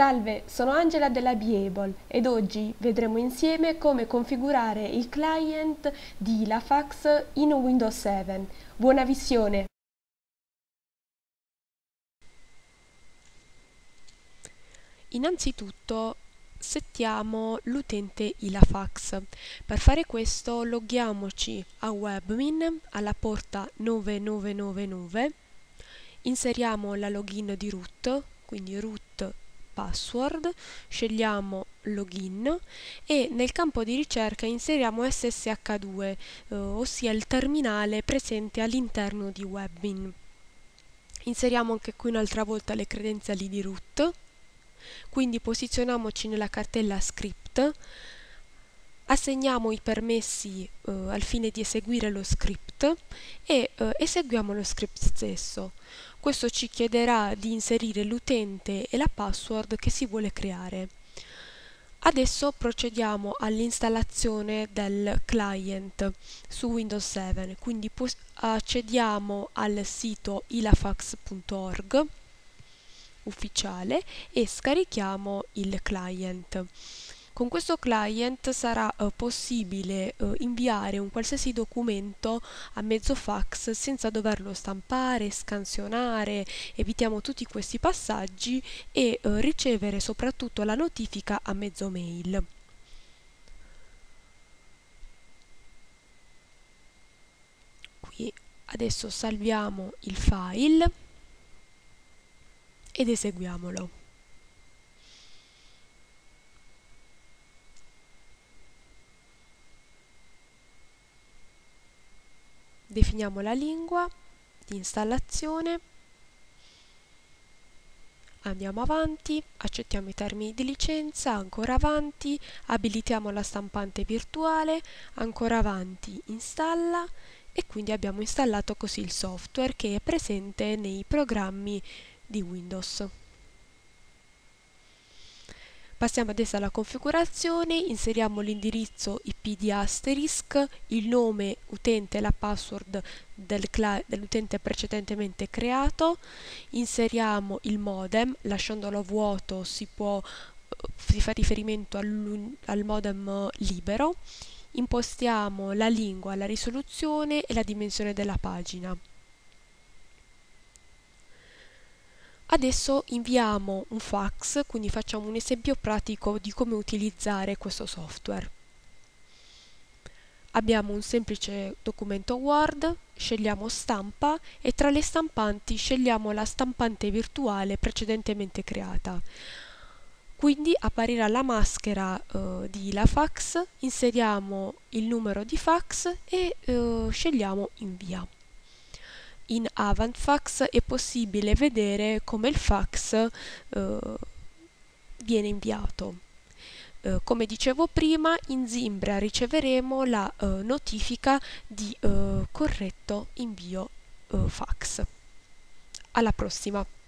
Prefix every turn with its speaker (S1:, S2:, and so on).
S1: Salve, sono Angela della Biable ed oggi vedremo insieme come configurare il client di Lafax in Windows 7. Buona visione! Innanzitutto settiamo l'utente Ilafax. Per fare questo loghiamoci a Webmin alla porta 9999, inseriamo la login di root, quindi root password, scegliamo login e nel campo di ricerca inseriamo SSH2, eh, ossia il terminale presente all'interno di Webin. Inseriamo anche qui un'altra volta le credenziali di root, quindi posizioniamoci nella cartella script, assegniamo i permessi eh, al fine di eseguire lo script e eh, eseguiamo lo script stesso. Questo ci chiederà di inserire l'utente e la password che si vuole creare. Adesso procediamo all'installazione del client su Windows 7, quindi accediamo al sito ilafax.org ufficiale e scarichiamo il client. Con questo client sarà eh, possibile eh, inviare un qualsiasi documento a mezzo fax senza doverlo stampare, scansionare, evitiamo tutti questi passaggi e eh, ricevere soprattutto la notifica a mezzo mail. Qui adesso salviamo il file ed eseguiamolo. definiamo la lingua di installazione, andiamo avanti, accettiamo i termini di licenza, ancora avanti, abilitiamo la stampante virtuale, ancora avanti, installa e quindi abbiamo installato così il software che è presente nei programmi di Windows. Passiamo adesso alla configurazione, inseriamo l'indirizzo IP di asterisk, il nome utente e la password del dell'utente precedentemente creato, inseriamo il modem, lasciandolo vuoto si, può, eh, si fa riferimento al, al modem eh, libero, impostiamo la lingua, la risoluzione e la dimensione della pagina. Adesso inviamo un fax, quindi facciamo un esempio pratico di come utilizzare questo software. Abbiamo un semplice documento Word, scegliamo stampa e tra le stampanti scegliamo la stampante virtuale precedentemente creata. Quindi apparirà la maschera eh, di fax, inseriamo il numero di fax e eh, scegliamo invia in Avantfax è possibile vedere come il fax eh, viene inviato. Eh, come dicevo prima, in Zimbra riceveremo la eh, notifica di eh, corretto invio eh, fax. Alla prossima!